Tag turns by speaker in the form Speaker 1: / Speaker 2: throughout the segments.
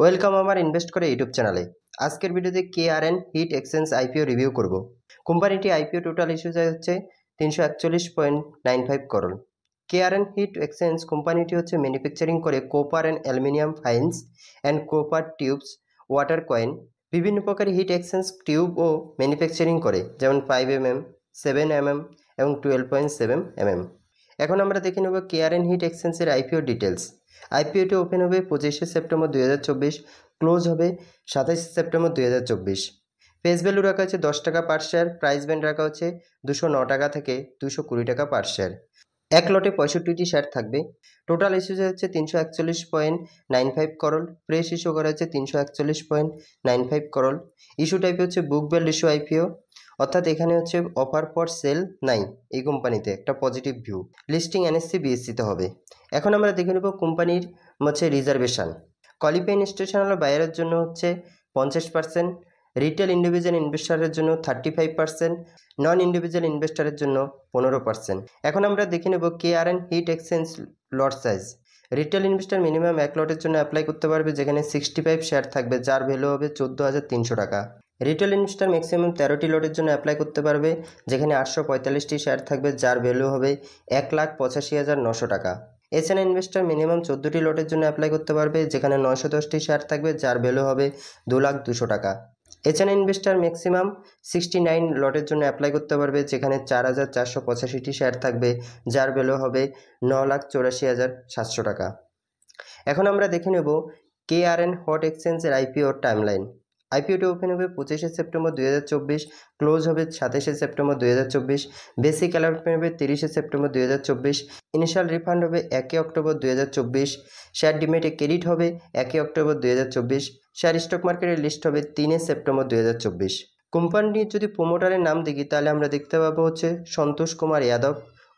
Speaker 1: welcome আমার invest করে YouTube চ্যানেলে আজকের ভিডিওতে K R N heat exchange IPO review করব কোম্পানিটি আইপিও টোটাল ইস্যু হচ্ছে তিনশো একচল্লিশ point nine five crore K R N heat exchange কোম্পানিটি হচ্ছে ম্যানুফ্যাকচারিং করে copper and aluminium fins and copper tubes water coil বিভিন্ন প্রকার হিট এক্সচেঞ্জ টিউব ও ম্যানুফ্যাকচারিং করে যেমন five mm seven mm M এম এবং টুয়েলভ পয়েন্ট সেভেন এম এম এখন আমরা দেখে নেব কে আর এন হিট এক্সচেঞ্জের আইপিও ডিটেলস আইপিওটি ওপেন হবে পঁচিশে সেপ্টেম্বর দুই ক্লোজ হবে সাতাইশে সেপ্টেম্বর দুই ফেস ভ্যালু রাখা হয়েছে দশ টাকা পার শেয়ার প্রাইস ব্যান্ড রাখা হচ্ছে দুশো ন টাকা থেকে দুশো কুড়ি টাকা পার শেয়ার এক লটে পঁয়ষট্টিটি শেয়ার থাকবে টোটাল ইস্যু হচ্ছে তিনশো একচল্লিশ point nine five crore fresh issue করা হচ্ছে তিনশো একচল্লিশ point nine five crore issue type হচ্ছে বুক বেল ইস্যু আইপিও অর্থাৎ এখানে হচ্ছে অফার ফর সেল নাই এই কোম্পানিতে একটা পজিটিভ ভিউ লিস্টিং এনএসসি বিএসসিতে হবে এখন আমরা দেখে নেব কোম্পানির হচ্ছে রিজার্ভেশন কোয়ালিফাইং ইনস্টিটিউশনাল বায়ারের জন্য হচ্ছে পঞ্চাশ পার্সেন্ট রিটেল ইন্ডিভিজুয়াল ইনভেস্টারের জন্য thirty five percent non individual ইনভেস্টারের জন্য পনেরো পার্সেন্ট এখন আমরা দেখে নেব K R N heat exchange lot size retail investor minimum এক লটের জন্য অ্যাপ্লাই করতে পারবে যেখানে সিক্সটি ফাইভ শেয়ার থাকবে যার ভ্যালু হবে চোদ্দো হাজার তিনশো টাকা রিটেল ইনভেস্টার ম্যাক্সিমাম তেরোটি লটের জন্য অ্যাপ্লাই করতে পারবে যেখানে আটশো পঁয়তাল্লিশটি শেয়ার থাকবে যার ভ্যালু হবে এক লাখ পঁচাশি হাজার নশো টাকা এছাড়া ইনভেস্টার মিনিমাম চোদ্দোটি লটের জন্য অ্যাপ্লাই করতে পারবে যেখানে নয়শো দশটি শেয়ার থাকবে যার ভ্যালু হবে দু লাখ দুশো টাকা এছাড়া ইনভেস্টার ম্যাক্সিমাম সিক্সটি নাইন লটের জন্য অ্যাপ্লাই করতে পারবে যেখানে চার হাজার চারশো পঁচাশিটি শেয়ার থাকবে যার ভ্যালু হবে ন লাখ চৌরাশি হাজার সাতশো টাকা এখন আমরা দেখে নেব কে আর এন হট এক্সচেঞ্জের আইপিওর টাইমলাইন আইপিওটি ওপেন হবে পঁচিশে সেপ্টেম্বর দুই ক্লোজ হবে সাতাশে সেপ্টেম্বর দুই বেসিক অ্যালটমেন্ট হবে তিরিশে সেপ্টেম্বর দুই ইনিশিয়াল রিফান্ড হবে একই অক্টোবর দুই শেয়ার ডিমেটে ক্রেডিট হবে একই অক্টোবর দুই শেয়ার স্টক মার্কেটের লিস্ট হবে তিনে সেপ্টেম্বর দুই কোম্পানির যদি প্রোমোটারের নাম দেখি তাহলে আমরা দেখতে পাবো হচ্ছে সন্তোষ কুমার যাদব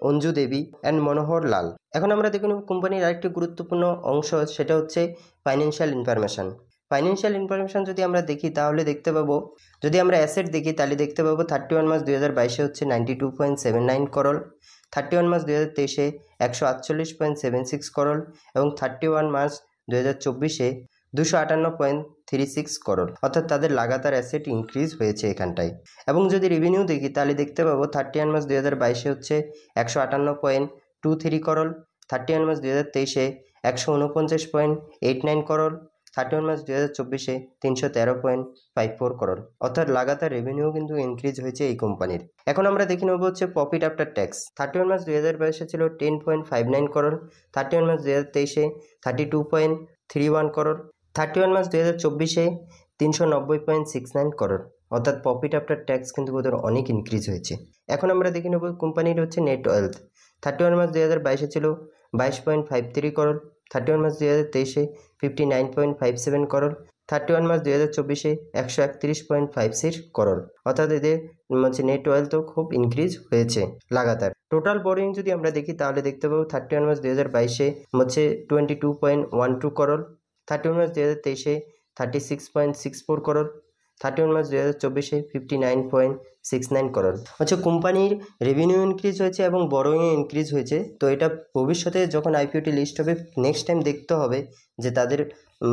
Speaker 1: অঞ্জু দেবী অ্যান্ড মনোহর লাল এখন আমরা দেখুন কোম্পানির আরেকটি গুরুত্বপূর্ণ অংশ সেটা হচ্ছে ফাইন্যান্সিয়াল ইনফরমেশান ফাইন্যান্সিয়াল ইনফরমেশন যদি আমরা দেখি তাহলে দেখতে পাবো যদি আমরা অ্যাসেট দেখি তাহলে দেখতে পাবো থার্টি ওয়ান মাস দুই হাজার বাইশে হচ্ছে ninety two point seven nine crore thirty one মাস দুই হাজার তেইশে একশো আটচল্লিশ পয়েন্ট সেভেন সিক্স করল এবং থার্টি ওয়ান মাস দুই হাজার চব্বিশে দুশো আটান্ন পয়েন্ট থ্রি সিক্স করল অর্থাৎ তাদের লাগাতার অ্যাসেট ইনক্রিজ হয়েছে এখানটায় এবং যদি রেভিনিউ দেখি তাহলে দেখতে পাবো থার্টি ওয়ান মাস দুই হাজার বাইশে হচ্ছে একশো আটান্ন point two three crore thirty one মাস দুই হাজার তেইশে একশো উনপঞ্চাশ point eight nine crore thirty one March দু হাজার চব্বিশে তিনশো তেরো পয়েন্ট ফাইভ ফোর করোড় অর্থাৎ লাগাতার রেভিনিউ কিন্তু ইনক্রিজ হয়েছে এই কোম্পানির এখন আমরা দেখে নেব হচ্ছে profit after tax thirty one March দু হাজার বাইশে ছিল ten point five nine crore thirty one March দু হাজার তেইশে thirty two point three one crore thirty one March দু হাজার চব্বিশে তিনশো নব্বই পয়েন্ট সিক্স নাইন করোড় অর্থাৎ প্রফিট আফটার ট্যাক্স কিন্তু ওদের অনেক ইনক্রিজ হয়েছে এখন আমরা দেখে নেব কোম্পানির হচ্ছে net wealth thirty one March দু হাজার বাইশে ছিল বাইশ point five three crore thirty one March দুই হাজার তেইশে fifty nine point five seven crore thirty one March দুই হাজার চব্বিশে একশো একত্রিশ পয়েন্ট ফাইভ সিক্স করোর অর্থাৎ এদের হচ্ছে নেট ওয়েলথও খুব ইনক্রিজ হয়েছে লাগাতার টোটাল বোরিং যদি আমরা দেখি তাহলে দেখতে পাবো থার্টি ওয়ান মার্চ দুই হাজার বাইশে হচ্ছে twenty two point one two crore thirty one March দুই হাজার তেইশে thirty six point six four crore thirty one March দু হাজার চব্বিশে fifty nine point six nine crore আচ্ছা কোম্পানির রেভিনিউ ইনক্রিজ হয়েছে এবং বড়োইও ইনক্রিজ হয়েছে তো এটা ভবিষ্যতে যখন আইপিওটি লিস্ট হবে নেক্সট টাইম দেখতে হবে যে তাদের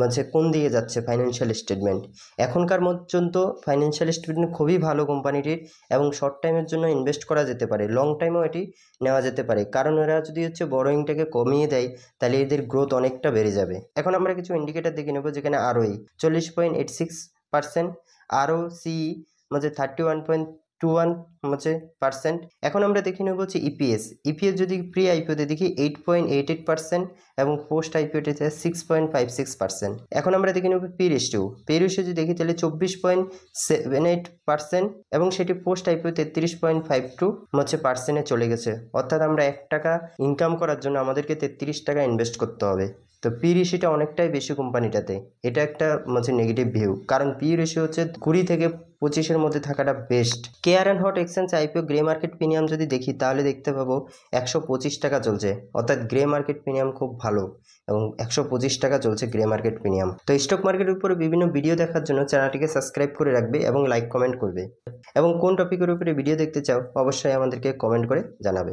Speaker 1: মাঝে কোন দিকে যাচ্ছে ফাইন্যান্সিয়াল স্টেটমেন্ট এখনকার পর্যন্ত ফাইন্যান্সিয়াল স্টেটমেন্ট খুবই ভালো কোম্পানিটির এবং শর্ট টাইমের জন্য ইনভেস্ট করা যেতে পারে লং টাইমও এটি নেওয়া যেতে পারে কারণ এরা যদি হচ্ছে বড়োয়িংটাকে কমিয়ে দেয় তাহলে এদের গ্রোথ অনেকটা বেড়ে যাবে এখন আমরা কিছু ইন্ডিকেটার দেখে নেবো যেখানে আরোই চল্লিশ point eight six percent R O C মানে হচ্ছে thirty one point two one হচ্ছে পার্সেন্ট এখন আমরা দেখে নেব হচ্ছে ইপিএস e ইপিএস e যদি প্রি আইপিওতে দেখি eight point eight eight percent এবং পোস্ট আছে six point five six percent এখন আমরা দেখে নেব পি টু পি রেশিও যদি দেখি তাহলে চব্বিশ পয়েন্ট সেভেন এইট পার্সেন্ট এবং সেটি পোস্ট আইপিও তেত্রিশ পয়েন্ট ফাইভ টু হচ্ছে পার্সেন্টে চলে গেছে অর্থাৎ আমরা এক টাকা ইনকাম করার জন্য আমাদেরকে তেত্রিশ টাকা ইনভেস্ট করতে হবে তো পি রেশিওটা অনেকটাই বেশি কোম্পানিটাতে এটা একটা হচ্ছে নেগেটিভ ভিউ কারণ পি রেশিও হচ্ছে কুড়ি থেকে পঁচিশের মধ্যে থাকাটা best care and hot exchange IPO grey market premium যদি দেখি তাহলে দেখতে পাবো একশো পঁচিশ টাকা চলছে অর্থাৎ গ্রে মার্কেট প্রিমিয়াম খুব ভালো এবং একশো পঁচিশ টাকা চলছে গ্রে মার্কেট প্রিমিয়াম তো স্টক মার্কেটের উপরে বিভিন্ন ভিডিও দেখার জন্য চ্যানেলটিকে সাবস্ক্রাইব করে রাখবে এবং লাইক কমেন্ট করবে এবং কোন টপিকের উপরে ভিডিও দেখতে চাও অবশ্যই আমাদেরকে কমেন্ট করে জানাবে